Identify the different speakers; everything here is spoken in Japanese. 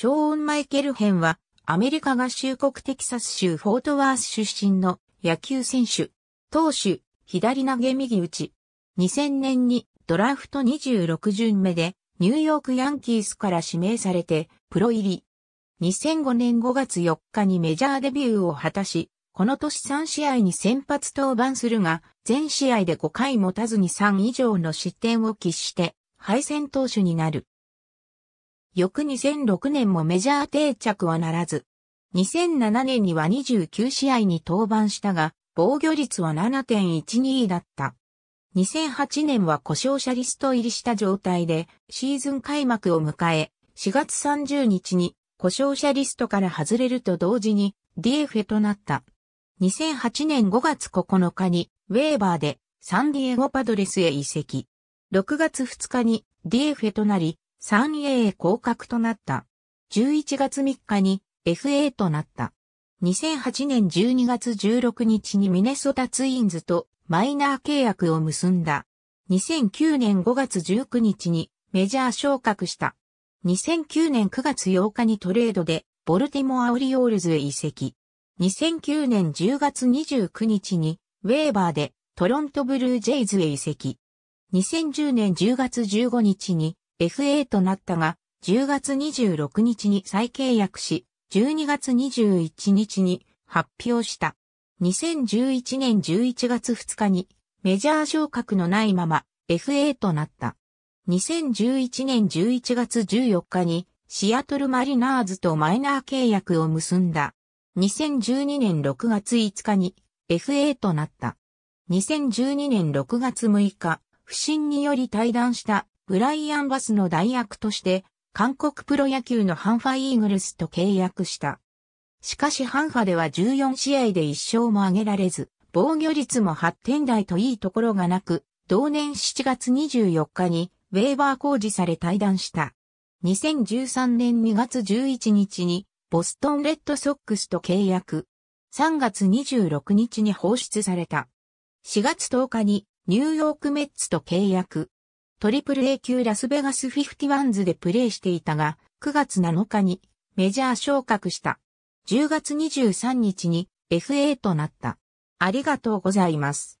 Speaker 1: ショーン・マイケル・編は、アメリカ合衆国テキサス州フォートワース出身の野球選手。投手、左投げ右打ち。2000年にドラフト26巡目で、ニューヨークヤンキースから指名されて、プロ入り。2005年5月4日にメジャーデビューを果たし、この年3試合に先発登板するが、全試合で5回持たずに3以上の失点を喫して、敗戦投手になる。翌2006年もメジャー定着はならず、2007年には29試合に登板したが、防御率は7.12だった。2008年は故障者リスト入りした状態で、シーズン開幕を迎え、4月30日に故障者リストから外れると同時に d f ェとなった。2008年5月9日にウェーバーでサンディエゴパドレスへ移籍。6月2日に d f ェとなり、3へ降格となった。11月3日に FA となった。2008年12月16日にミネソタツインズとマイナー契約を結んだ。2009年5月19日にメジャー昇格した。2009年9月8日にトレードでボルティモアオリオールズへ移籍。2009年10月29日にウェーバーでトロントブルージェイズへ移籍。2010年10月15日に FA となったが、10月26日に再契約し、12月21日に発表した。2011年11月2日にメジャー昇格のないまま FA となった。2011年11月14日にシアトルマリナーズとマイナー契約を結んだ。2012年6月5日に FA となった。2012年6月6日、不審により退団したブライアン・バスの代役として、韓国プロ野球のハンファイーグルスと契約した。しかしハンファでは14試合で1勝も挙げられず、防御率も8点台といいところがなく、同年7月24日にウェーバー工事され退団した。2013年2月11日にボストンレッドソックスと契約。3月26日に放出された。4月10日にニューヨークメッツと契約。トリプル A 級ラスベガス51ズでプレーしていたが、9月7日にメジャー昇格した。10月23日に FA となった。ありがとうございます。